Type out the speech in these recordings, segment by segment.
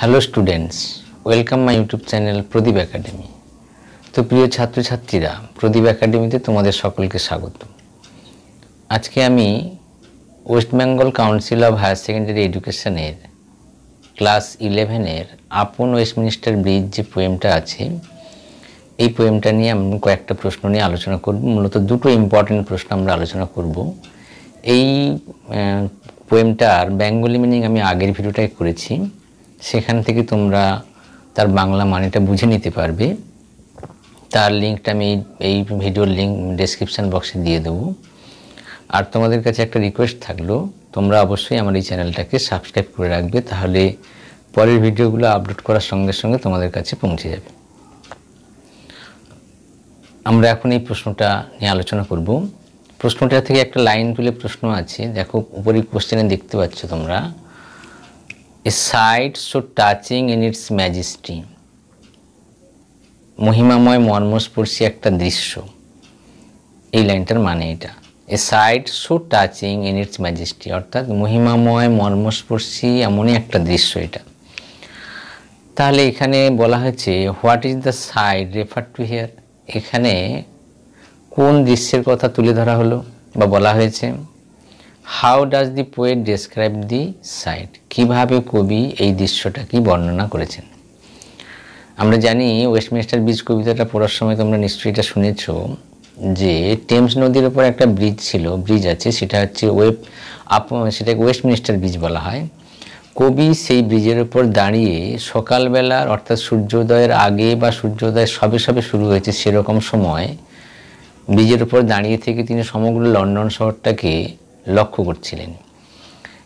Hello students welcome my YouTube channel Pradip academy তো প্রিয় ছাত্রছাত্রীরা প্রদীপ একাডেমিতে তোমাদের সকলকে স্বাগত আজকে আমি West Bengal council of higher secondary এডুকেশনের ক্লাস ইলেভেনের আপন ওয়েস্টমিনিস্টার ব্রিজ যে পোয়েমটা আছে এই পোয়েমটা নিয়ে আমি কয়েকটা প্রশ্ন নিয়ে আলোচনা করব মূলত দুটো ইম্পর্টেন্ট প্রশ্ন আমরা আলোচনা করব এই পোয়েমটার বেঙ্গলি মিনিং আমি আগের ভিডিওটায় করেছি সেখান থেকে তোমরা তার বাংলা মানেটা বুঝে নিতে পারবে তার লিঙ্কটা আমি এই ভিডিওর লিঙ্ক ডেসক্রিপশান বক্সে দিয়ে দেবো আর তোমাদের কাছে একটা রিকোয়েস্ট থাকলো তোমরা অবশ্যই আমার এই চ্যানেলটাকে সাবস্ক্রাইব করে রাখবে তাহলে পরের ভিডিওগুলো আপলোড করার সঙ্গে সঙ্গে তোমাদের কাছে পৌঁছে যাবে আমরা এখন এই প্রশ্নটা নিয়ে আলোচনা করব প্রশ্নটা থেকে একটা লাইন তুলে প্রশ্ন আছে দেখো উপরে কোশ্চেনে দেখতে পাচ্ছ তোমরা a sight so touching in its majesty মহিমাময় মর্মস্পর্শী একটা দৃশ্য এই লাইনটার মানে এটা a sight so touching in its majesty অর্থাৎ মহিমাময় মর্মস্পর্শী এমনই একটা দৃশ্য এটা তাহলে এখানে বলা হয়েছে what is the sight refer to here এখানে কোন দৃশ্যের কথা তুলে ধরা হলো বা বলা হয়েছে how does the poet describe the sight কীভাবে কবি এই দৃশ্যটা কি বর্ণনা করেছেন আমরা জানি ওয়েস্টমিনিস্টার ব্রিজ কবিতাটা পড়ার সময় তোমরা নিশ্চয়ই এটা শুনেছ যে টেমস নদীর ওপর একটা ব্রিজ ছিল ব্রিজ আছে সেটা হচ্ছে ওয়েব আপ সেটাকে ওয়েস্টমিনিস্টার ব্রিজ বলা হয় কবি সেই ব্রিজের ওপর দাঁড়িয়ে সকালবেলার অর্থাৎ সূর্যোদয়ের আগে বা সূর্যোদয় সবে সবে শুরু হয়েছে সেরকম সময় ব্রিজের উপর দাঁড়িয়ে থেকে তিনি সমগ্র লন্ডন শহরটাকে লক্ষ্য করছিলেন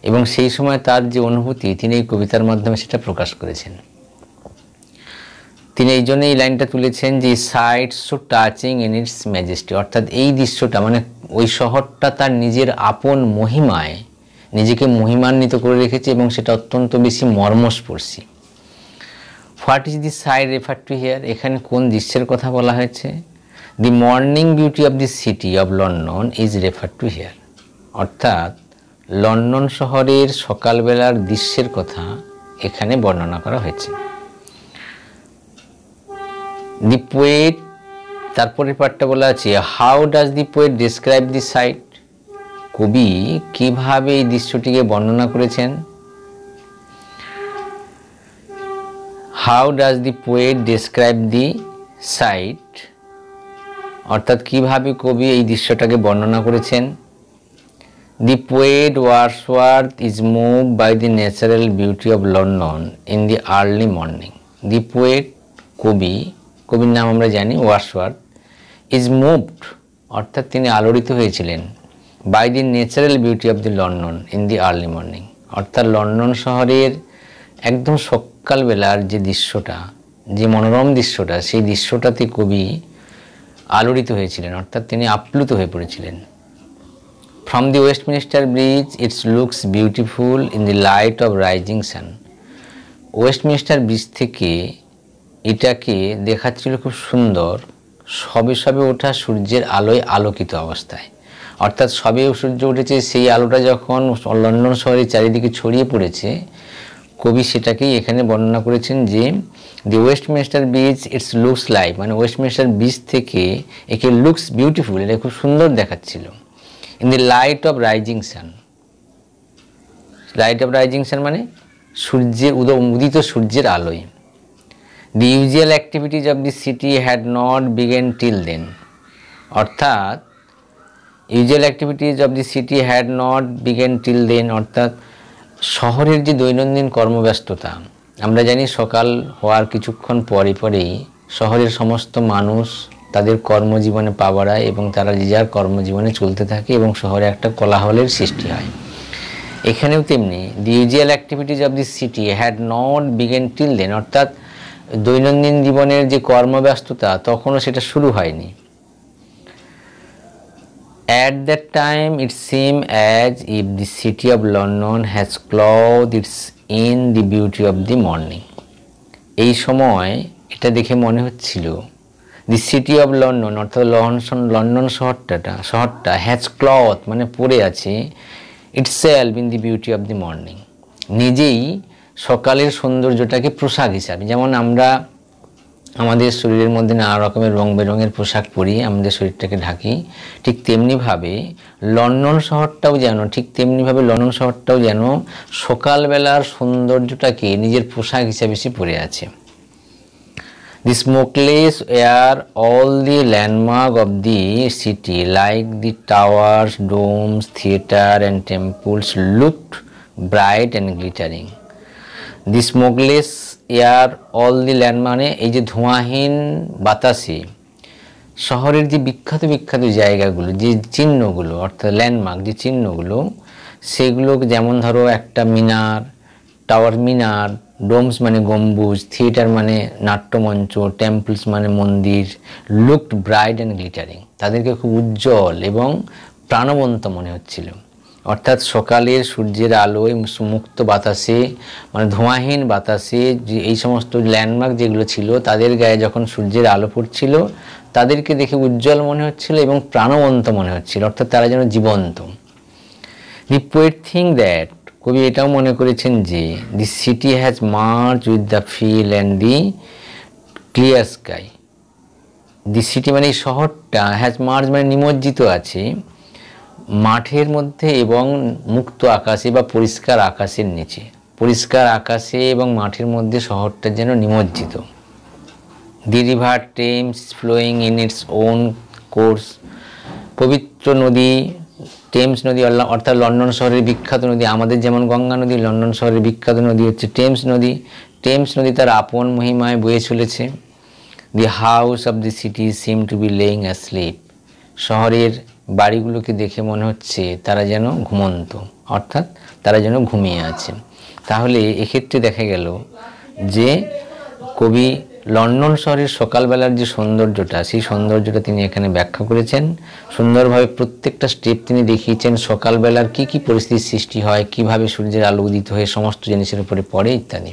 এবং সেই সময় তার যে অনুভূতি তিনি এই কবিতার মাধ্যমে সেটা প্রকাশ করেছেন তিনি এই জন্য এই লাইনটা তুলেছেন যে sight so touching in its majesty অর্থাৎ এই দৃশ্যটা মানে ওই শহরটা তার নিজের আপন মহিমায় নিজেকে মহিমান্বিত করে রেখেছে এবং সেটা অত্যন্ত বেশি মর্মস্পর্শী what is the sight refer to here এখানে কোন দৃশ্যের কথা বলা হয়েছে the morning beauty of the city of London is refer to here অর্থাৎ লন্ডন শহরের সকালবেলার দৃশ্যের কথা এখানে বর্ণনা করা হয়েছে দি পোয়েট তারপরের পাঠটা বলা আছে how does the poet describe the sight কবি কিভাবে এই দৃশ্যটিকে বর্ণনা করেছেন how does the poet describe the sight অর্থাৎ কিভাবে কবি এই দৃশ্যটাকে বর্ণনা করেছেন The poet Wordsworth is moved by the natural beauty of London in the early morning. The poet কবি কবির নাম আমরা জানি ওয়ার্সওয়ার্থ ইজ মুভড অর্থাৎ তিনি আলোড়িত হয়েছিলেন by the natural beauty of the London in the early morning অর্থাৎ London শহরের একদম সকালবেলার যে দৃশ্যটা যে মনোরম দৃশ্যটা সেই দৃশ্যটাতে কবি আলোড়িত হয়েছিলেন অর্থাৎ তিনি আপ্লুত হয়ে পড়েছিলেন From the Westminster Bridge, it looks beautiful in the light of rising sun. Westminster bridge থেকে এটাকে দেখাচ্ছিল খুব সুন্দর সবে সবে ওঠা সূর্যের আলোয় আলোকিত অবস্থায় অর্থাৎ সবে সূর্য উঠেছে সেই আলোটা যখন লন্ডন শহরের চারিদিকে ছড়িয়ে পড়েছে কবি সেটাকেই এখানে বর্ণনা করেছেন যে the Westminster bridge its looks live মানে ওয়েস্টমিনিস্টার ব্রিজ থেকে একে লুকস বিউটিফুল এটা খুব সুন্দর দেখাচ্ছিল in the light of rising sun light of rising sun মানে সূর্যের উদ উদিত সূর্যের আলোয় the usual activities of the city had not begun till then অর্থাৎ usual activities of the city had not begun till then অর্থাৎ শহরের যে দৈনন্দিন কর্মব্যস্ততা আমরা জানি সকাল হওয়ার কিছুক্ষণ পরে পরেই শহরের সমস্ত মানুষ তাদের কর্মজীবনে পা বাড়ায় এবং তারা যে যার কর্মজীবনে চলতে থাকে এবং শহরে একটা কোলাহলের সৃষ্টি হয় এখানেও তেমনি the usual activities of the city had not begun till then অর্থাৎ দৈনন্দিন জীবনের যে কর্মব্যস্ততা তখনও সেটা শুরু হয়নি at that time it seem as if the city of London has clothed its in the beauty of the morning এই সময় এটা দেখে মনে হচ্ছিল দি সিটি অফ লন্ডন অর্থাৎ লন্ডন লন্ডন শহরটা শহরটা হ্যাজ ক্লথ মানে পড়ে আছে itself in the beauty of the morning নিজেই সকালের সৌন্দর্যটাকে পোশাক হিসাবে যেমন আমরা আমাদের শরীরের মধ্যে নানা রকমের রং বেরঙের পোশাক পরি আমাদের শরীরটাকে ঢাকি ঠিক তেমনিভাবে লন্ডন শহরটাও যেন ঠিক তেমনিভাবে লন্ডন শহরটাও যেন সকালবেলার সৌন্দর্যটাকে নিজের পোশাক হিসাবে সে পরে আছে The smokeless air, all the landmark of the city, like the towers, domes, theater, and temples looked bright and glittering. The smokeless air, all the land মানে এই যে ধোঁয়াহীন বাতাসে শহরের যে বিখ্যাত বিখ্যাত জায়গাগুলো যে চিহ্নগুলো অর্থাৎ ল্যান্ডমার্ক যে চিহ্নগুলো সেগুলো যেমন ধরো একটা মিনার টাওয়ার মিনার ডোমস মানে গম্বুজ থিয়েটার মানে নাট্যমঞ্চ টেম্পলস মানে মন্দির লুকড ব্রাইট অ্যান্ড গ্লিটারিং তাদেরকে খুব উজ্জ্বল এবং প্রাণবন্ত মনে হচ্ছিল অর্থাৎ সকালের সূর্যের আলোয় মুক্ত বাতাসে মানে ধোঁয়াহীন বাতাসে যে এই সমস্ত ল্যান্ডমার্ক যেগুলো ছিল তাদের গায়ে যখন সূর্যের আলো পড়ছিল তাদেরকে দেখে উজ্জ্বল মনে হচ্ছিল এবং প্রাণবন্ত মনে হচ্ছিল অর্থাৎ তারা যেন জীবন্ত দি পোয়েট থিং দ্যাট কবি এটাও মনে করেছেন যে the city has march with the fill and the clear sky the city মানে শহরটা হ্যাজ মার্চ মানে নিমজ্জিত আছে মাঠের মধ্যে এবং মুক্ত আকাশে বা পরিষ্কার আকাশের নিচে পরিষ্কার আকাশে এবং মাঠের মধ্যে শহরটা যেন নিমজ্জিত the river Thames flowing in its own course পবিত্র নদী টেমস নদী অর্থাৎ লন্ডন শহরের বিখ্যাত নদী আমাদের যেমন গঙ্গা নদী লন্ডন শহরের বিখ্যাত নদী হচ্ছে টেমস নদী টেমস নদী তার আপন মহিমায় বয়ে চলেছে the house of the city seem to be laying asleep শহরের বাড়িগুলোকে দেখে মনে হচ্ছে তারা যেন ঘুমন্ত অর্থাৎ তারা যেন ঘুমিয়ে আছে তাহলে এক্ষেত্রে দেখা গেল যে কবি লন্ডন শহরের সকালবেলার যে সৌন্দর্যটা সেই সৌন্দর্যটা তিনি এখানে ব্যাখ্যা করেছেন সুন্দরভাবে প্রত্যেকটা স্টেপ তিনি দেখিয়েছেন সকালবেলার কি কি পরিস্থিতির সৃষ্টি হয় কিভাবে সূর্যের আলো উদিত হয়ে সমস্ত জিনিসের উপরে পড়ে ইত্যাদি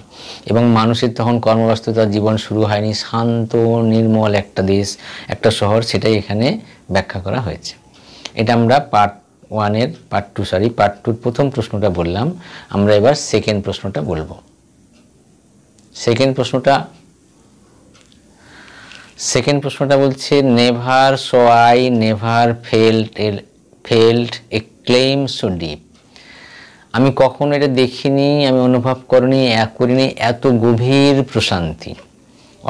এবং মানুষের তখন কর্মব্যস্ততা জীবন শুরু হয়নি শান্ত নির্মল একটা দেশ একটা শহর সেটাই এখানে ব্যাখ্যা করা হয়েছে এটা আমরা পার্ট ওয়ানের পার্ট টু সরি পার্ট টুর প্রথম প্রশ্নটা বললাম আমরা এবার সেকেন্ড প্রশ্নটা বলবো সেকেন্ড প্রশ্নটা সেকেন্ড প্রশ্নটা বলছে never so I never felt felt a calm so deep আমি কখনো এটা দেখিনি আমি অনুভব করিনি এক করিনি এত গভীর প্রশান্তি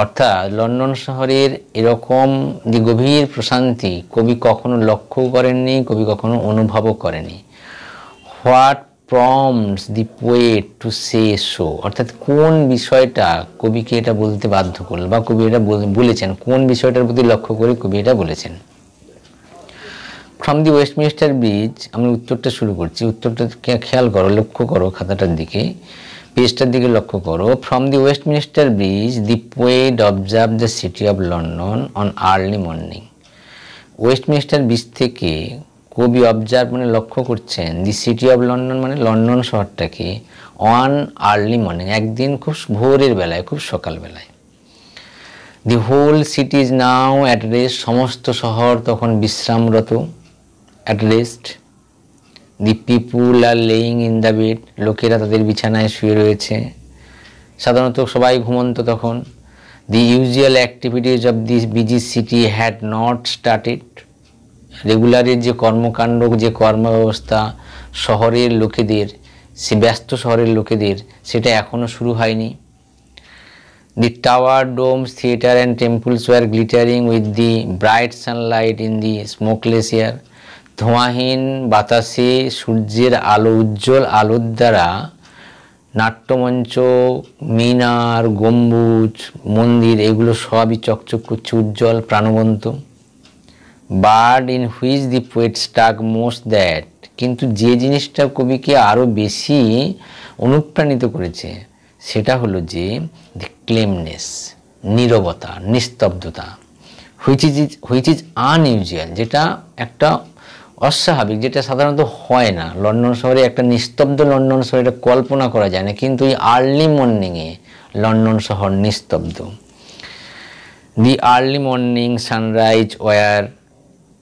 অর্থাৎ লন্ডন শহরের এরকম যে গভীর প্রশান্তি কবি কখনো লক্ষ্য করেননি কবি কখনো অনুভবও করেনি what prompts the poet to say so অর্থাৎ কোন বিষয়টা কবিকে এটা বলতে বাধ্য করল বা কবি এটা বলেছেন কোন বিষয়টার প্রতি লক্ষ্য করে কবি এটা বলেছেন ফ্রম দি ওয়েস্টমিনিস্টার ব্রিজ আমি উত্তরটা শুরু করছি উত্তরটা খেয়াল করো লক্ষ্য করো খাতাটার দিকে পেজটার দিকে লক্ষ্য করো from the Westminster bridge the poet observe the city of London on early morning Westminster bridge থেকে কবি অবজার্ভ মানে লক্ষ্য করছেন দি সিটি অফ লন্ডন মানে লন্ডন শহরটাকে অন আর্লি মর্নিং একদিন খুব ভোরের বেলায় খুব সকালবেলায় the whole city is now at rest সমস্ত শহর তখন বিশ্রামরত at rest the people are laying in the bed লোকেরা তাদের বিছানায় শুয়ে রয়েছে সাধারণত সবাই ঘুমন্ত তখন the usual activities of this busy city had not started রেগুলারের যে কর্মকাণ্ড যে কর্মব্যবস্থা শহরের লোকেদের সে ব্যস্ত শহরের লোকেদের সেটা এখনও শুরু হয়নি the tower domes theatre and temples were glittering with the bright sunlight in the smokeless air ধোঁয়াহীন বাতাসে সূর্যের আলো উজ্জ্বল আলোর দ্বারা নাট্যমঞ্চ মিনার গম্বুজ মন্দির এগুলো সবই চকচক করছে উজ্জ্বল প্রাণবন্ত bird in which the poet struck most that কিন্তু যে জিনিসটা কবিকে আরও বেশি অনুপ্রাণিত করেছে সেটা হলো যে দি ক্লেমনেস নীরবতা নিস্তব্ধতা which is is which is unusual যেটা একটা অস্বাভাবিক যেটা সাধারণত হয় না লন্ডন শহরে একটা নিস্তব্ধ লন্ডন শহরে এটা কল্পনা করা যায় না কিন্তু এই আর্লি মর্নিংয়ে লন্ডন শহর নিস্তব্ধ the early morning sunrise were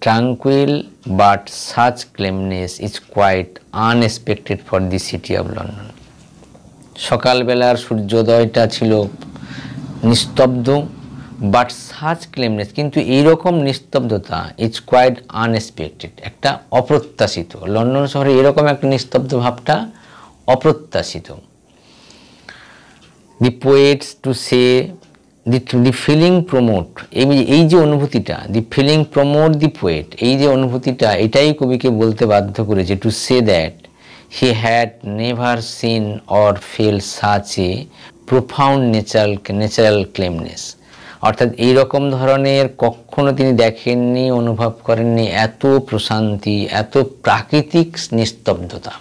tranquil but such calmness is quite unexpected for the city of London সকালবেলার সূর্যোদয়টা ছিল নিস্তব্ধ বাট সাচ ক্লেমনেস কিন্তু এইরকম নিস্তব্ধতা ইজ কোয়াইট আনএক্সপেক্টেড একটা অপ্রত্যাশিত লন্ডন শহরে এরকম একটা নিস্তব্ধ ভাবটা অপ্রত্যাশিত the poets to say the the feeling promote এই এই যে অনুভূতিটা the feeling promote the poet এই যে অনুভূতিটা এটাই কবিকে বলতে বাধ্য করেছে to say that he had never seen or feel such a profound natural natural calmness অর্থাৎ এই রকম ধরনের কখনো তিনি দেখেননি অনুভব করেননি এত প্রশান্তি এত প্রাকৃতিক নিস্তব্ধতা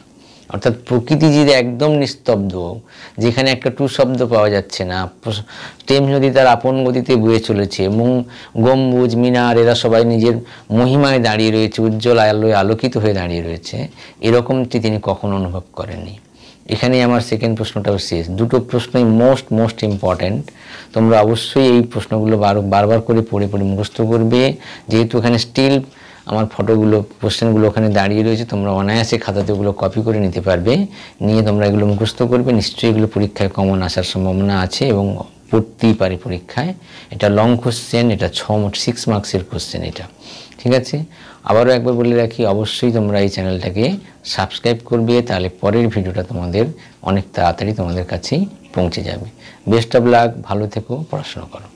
অর্থাৎ প্রকৃতি যদি একদম নিস্তব্ধ যেখানে একটা টু শব্দ পাওয়া যাচ্ছে না টেম যদি তার আপন গতিতে বয়ে চলেছে এবং গম্বুজ মিনার এরা সবাই নিজের মহিমায় দাঁড়িয়ে রয়েছে উজ্জ্বল আলোয় আলোকিত হয়ে দাঁড়িয়ে রয়েছে এরকমটি তিনি কখনো অনুভব করেননি এখানেই আমার সেকেন্ড প্রশ্নটাও শেষ দুটো প্রশ্নই মোস্ট মোস্ট ইম্পর্ট্যান্ট তোমরা অবশ্যই এই প্রশ্নগুলো বারবার করে পড়ে পড়ে মুখস্থ করবে যেহেতু এখানে স্টিল আমার ফটোগুলো কোশ্চেনগুলো ওখানে দাঁড়িয়ে রয়েছে তোমরা অনায়াসে খাতাতে ওগুলো কপি করে নিতে পারবে নিয়ে তোমরা এগুলো মুখস্থ করবে নিশ্চয়ই এগুলো পরীক্ষায় কমন আসার সম্ভাবনা আছে এবং পড়তেই পারে পরীক্ষায় এটা লং কোশ্চেন এটা ছ মোট সিক্স মার্কসের কোশ্চেন এটা ঠিক আছে আবারও একবার বলে রাখি অবশ্যই তোমরা এই চ্যানেলটাকে সাবস্ক্রাইব করবে তাহলে পরের ভিডিওটা তোমাদের অনেক তাড়াতাড়ি তোমাদের কাছেই পৌঁছে যাবে বেস্ট অফ লাক ভালো থেকো পড়াশোনা করো